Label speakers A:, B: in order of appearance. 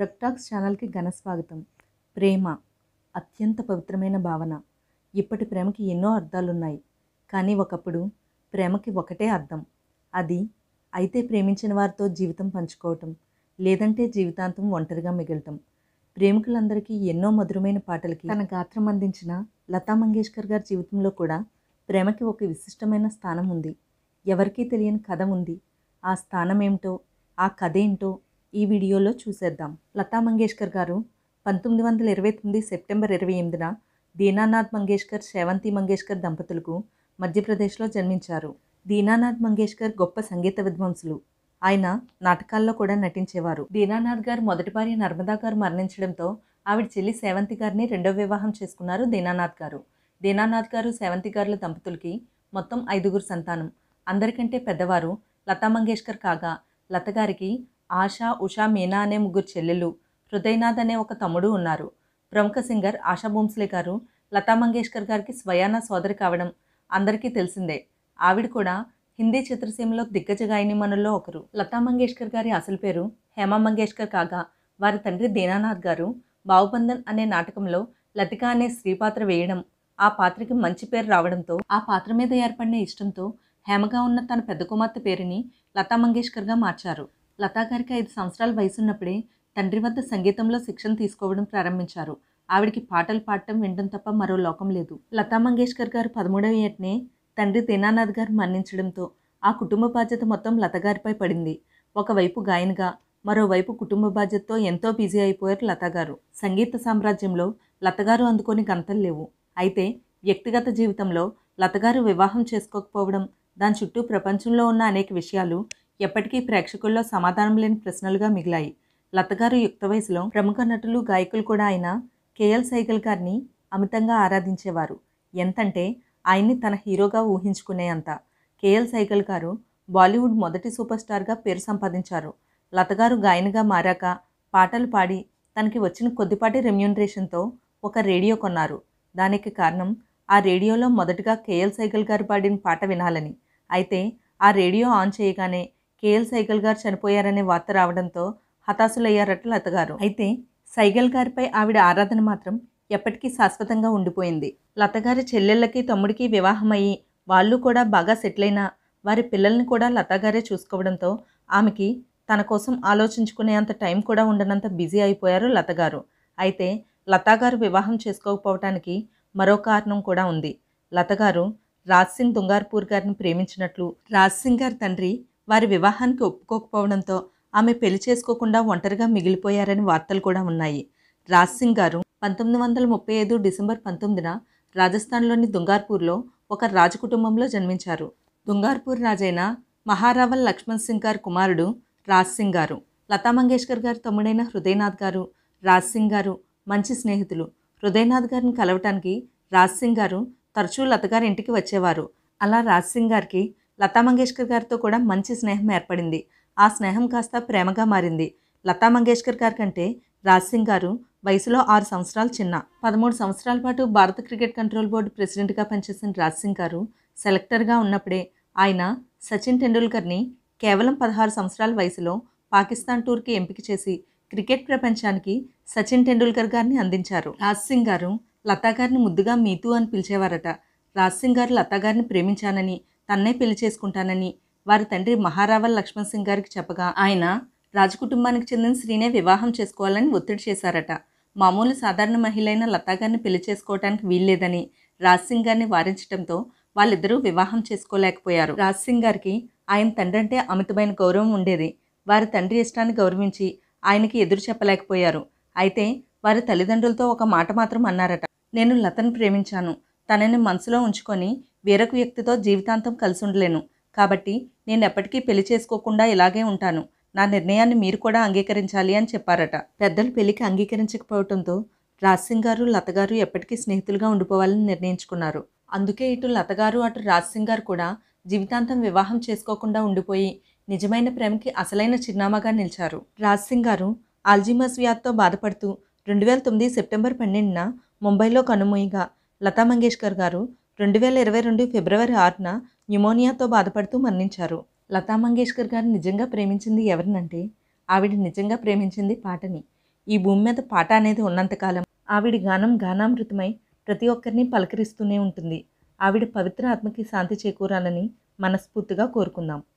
A: రక్టాక్స్ ఛానల్కి ఘన స్వాగతం ప్రేమ అత్యంత పవిత్రమైన భావన ఇప్పటి ప్రేమకి ఎన్నో అర్థాలున్నాయి కానీ ఒకప్పుడు ప్రేమకి ఒకటే అర్థం అది అయితే ప్రేమించిన వారితో జీవితం పంచుకోవటం లేదంటే జీవితాంతం ఒంటరిగా మిగలటం ప్రేమికులందరికీ ఎన్నో మధురమైన పాటలకి తన గాత్రం అందించిన లతా మంగేష్కర్ గారి జీవితంలో కూడా ప్రేమకి ఒక విశిష్టమైన స్థానం ఉంది ఎవరికీ తెలియని కథ ఉంది ఆ స్థానం ఏమిటో ఆ కథ ఏంటో ఈ వీడియోలో చూసేద్దాం లతా మంగేష్కర్ గారు పంతొమ్మిది వందల ఇరవై తొమ్మిది సెప్టెంబర్ ఇరవై ఎనిమిదిన దీనానాథ్ మంగేష్కర్ శేవంతి మంగేష్కర్ దంపతులకు మధ్యప్రదేశ్లో జన్మించారు దీనానాథ్ మంగేష్కర్ గొప్ప సంగీత విద్వాంసులు ఆయన నాటకాల్లో కూడా నటించేవారు దీనానాథ్ గారు మొదటి భార్య నర్మదా గారు మరణించడంతో ఆవిడ చెల్లి సేవంతి గారిని రెండో వివాహం చేసుకున్నారు దీనానాథ్ గారు దీనానాథ్ గారు సేవంతి గారుల దంపతులకి మొత్తం ఐదుగురు సంతానం అందరికంటే పెద్దవారు లతా మంగేష్కర్ కాగా లత గారికి ఆశ ఉషా మీనా అనే ముగ్గురు చెల్లెలు హృదయనాథ్ అనే ఒక తమ్ముడు ఉన్నారు ప్రముఖ సింగర్ ఆశా భోంస్లే గారు లతా మంగేష్కర్ గారికి స్వయాన సోదరి కావడం అందరికీ తెలిసిందే ఆవిడ కూడా హిందీ చిత్రసీమలో దిగ్గజ గాయని మనుల్లో ఒకరు లతా మంగేష్కర్ గారి అసలు పేరు హేమా మంగేష్కర్ కాగా వారి తండ్రి దీనానాథ్ గారు బావుబంధన్ అనే నాటకంలో లతిక అనే స్త్రీ పాత్ర వేయడం ఆ పాత్రకి మంచి పేరు రావడంతో ఆ పాత్ర మీద ఏర్పడిన ఇష్టంతో హేమగా ఉన్న తన పెద్ద కుమార్తె పేరుని లతా మంగేష్కర్గా మార్చారు లతా గారికి ఐదు సంవత్సరాల వయసున్నప్పుడే తండ్రి వద్ద సంగీతంలో శిక్షణ తీసుకోవడం ప్రారంభించారు ఆవిడికి పాటలు పాడటం వినడం తప్ప మరో లోకం లేదు లతా మంగేష్కర్ గారు పదమూడవ ఏటనే తండ్రి దీనానాథ్ గారు మరణించడంతో ఆ కుటుంబ బాధ్యత మొత్తం లతగారిపై పడింది ఒకవైపు గాయనగా మరోవైపు కుటుంబ బాధ్యతతో ఎంతో బిజీ అయిపోయారు లతగారు సంగీత సామ్రాజ్యంలో లతగారు అందుకొని గంతలు లేవు అయితే వ్యక్తిగత జీవితంలో లతగారు వివాహం చేసుకోకపోవడం దాని చుట్టూ ప్రపంచంలో ఉన్న అనేక విషయాలు ఎప్పటికీ ప్రేక్షకుల్లో సమాధానం లేని ప్రశ్నలుగా మిగిలాయి లతగారు యుక్త వయసులో ప్రముఖ నటులు గాయకులు కూడా ఆయన కేఎల్ సైగల్ గారిని అమితంగా ఆరాధించేవారు ఎంతంటే ఆయన్ని తన హీరోగా ఊహించుకునే అంత కేఎల్ సైగల్ గారు బాలీవుడ్ మొదటి సూపర్ స్టార్గా పేరు సంపాదించారు లతగారు గాయనిగా మారాక పాటలు పాడి తనకి వచ్చిన కొద్దిపాటి రెమ్యూనరేషన్తో ఒక రేడియో కొన్నారు దానికి కారణం ఆ రేడియోలో మొదటగా కేఎల్ సైగల్ గారు పాడిన పాట వినాలని అయితే ఆ రేడియో ఆన్ చేయగానే కేఎల్ సైగల్ గారు చనిపోయారనే వార్త రావడంతో హతాశులయ్యారట లతగారు అయితే సైగల్ గారిపై ఆవిడ ఆరాధన మాత్రం ఎప్పటికీ శాశ్వతంగా ఉండిపోయింది లతగారి చెల్లెళ్ళకి తమ్ముడికి వివాహమయ్యి వాళ్ళు కూడా బాగా సెటిల్ అయినా వారి పిల్లల్ని కూడా లతాగారే చూసుకోవడంతో ఆమెకి తన కోసం ఆలోచించుకునే అంత టైం కూడా ఉండనంత బిజీ అయిపోయారు లతగారు అయితే లతాగారు వివాహం చేసుకోకపోవటానికి మరో కారణం కూడా ఉంది లతగారు రాజ్ సింగ్ దుంగార్పూర్ గారిని ప్రేమించినట్లు రాజ్ సింగ్ గారి తండ్రి వారి వివాహానికి ఒప్పుకోకపోవడంతో ఆమె పెళ్లి చేసుకోకుండా ఒంటరిగా మిగిలిపోయారని వార్తలు కూడా ఉన్నాయి రాజ్ సింగ్ గారు పంతొమ్మిది వందల ముప్పై ఐదు డిసెంబర్ పంతొమ్మిదిన రాజస్థాన్లోని దుంగార్పూర్లో ఒక రాజకుటుంబంలో జన్మించారు దుంగార్పూర్ రాజైన మహారావల్ లక్ష్మణ్ సింగ్ గారు కుమారుడు రాజ్ సింగ్ గారు లతా మంగేష్కర్ గారి తమ్ముడైన హృదయనాథ్ గారు రాజ్ సింగ్ గారు మంచి స్నేహితులు హృదయనాథ్ గారిని కలవటానికి రాజ్ సింగ్ గారు తరచూ లతగారి ఇంటికి వచ్చేవారు అలా రాజ్ సింగ్ గారికి లతా మంగేష్కర్ గారితో కూడా మంచి స్నేహం ఏర్పడింది ఆ స్నేహం కాస్త ప్రేమగా మారింది లతా మంగేష్కర్ గారి కంటే రాజ్సింగ్ గారు వయసులో ఆరు సంవత్సరాలు చిన్న పదమూడు సంవత్సరాల పాటు భారత క్రికెట్ కంట్రోల్ బోర్డు ప్రెసిడెంట్గా పనిచేసిన రాజ్సింగ్ గారు సెలెక్టర్గా ఉన్నప్పుడే ఆయన సచిన్ టెండూల్కర్ని కేవలం పదహారు సంవత్సరాల వయసులో పాకిస్తాన్ టూర్కి ఎంపిక చేసి క్రికెట్ ప్రపంచానికి సచిన్ టెండూల్కర్ గారిని అందించారు రాజ్ సింగ్ గారు లతా గారిని ముద్దుగా మీతూ అని పిలిచేవారట రాజ్ సింగ్ గారు లతా గారిని ప్రేమించానని తన్నే పెళ్లి చేసుకుంటానని వారి తండ్రి మహారావల్ లక్ష్మణ్ సింగ్ గారికి చెప్పగా ఆయన రాజకుటుంబానికి చెందిన శ్రీనే వివాహం చేసుకోవాలని ఒత్తిడి చేశారట మామూలు సాధారణ మహిళైన లతా గారిని పెళ్లి చేసుకోవడానికి వీల్లేదని రాజ్ సింగ్ గారిని వారించడంతో వాళ్ళిద్దరూ వివాహం చేసుకోలేకపోయారు రాజ్ సింగ్ గారికి ఆయన తండ్రి అంటే అమితమైన గౌరవం ఉండేది వారి తండ్రి ఇష్టాన్ని గౌరవించి ఆయనకి ఎదురు చెప్పలేకపోయారు అయితే వారి తల్లిదండ్రులతో ఒక మాట మాత్రం అన్నారట నేను లతను ప్రేమించాను తనని మనసులో ఉంచుకొని వేరొక వ్యక్తితో జీవితాంతం కలిసి ఉండలేను కాబట్టి నేను ఎప్పటికీ పెళ్లి చేసుకోకుండా ఇలాగే ఉంటాను నా నిర్ణయాన్ని మీరు కూడా అంగీకరించాలి అని చెప్పారట పెద్దలు పెళ్లికి అంగీకరించకపోవడంతో సింగ్ గారు లతగారు ఎప్పటికీ స్నేహితులుగా ఉండిపోవాలని నిర్ణయించుకున్నారు అందుకే ఇటు లతగారు అటు సింగ్ గారు కూడా జీవితాంతం వివాహం చేసుకోకుండా ఉండిపోయి నిజమైన ప్రేమకి అసలైన చిరునామాగా నిలిచారు సింగ్ గారు ఆల్జిమస్ వ్యాధితో బాధపడుతూ రెండు వేల తొమ్మిది సెప్టెంబర్ పన్నెండున ముంబైలో కనుమూయిగా లతా మంగేష్కర్ గారు రెండు వేల ఇరవై రెండు ఫిబ్రవరి ఆరున న్యూమోనియాతో బాధపడుతూ మరణించారు లతా మంగేష్కర్ గారు నిజంగా ప్రేమించింది ఎవరినంటే ఆవిడ నిజంగా ప్రేమించింది పాటని ఈ భూమి మీద పాట అనేది ఉన్నంతకాలం ఆవిడ గానం గానామృతమై ప్రతి ఒక్కరిని పలకరిస్తూనే ఉంటుంది ఆవిడ పవిత్ర ఆత్మకి శాంతి చేకూరాలని మనస్ఫూర్తిగా కోరుకుందాం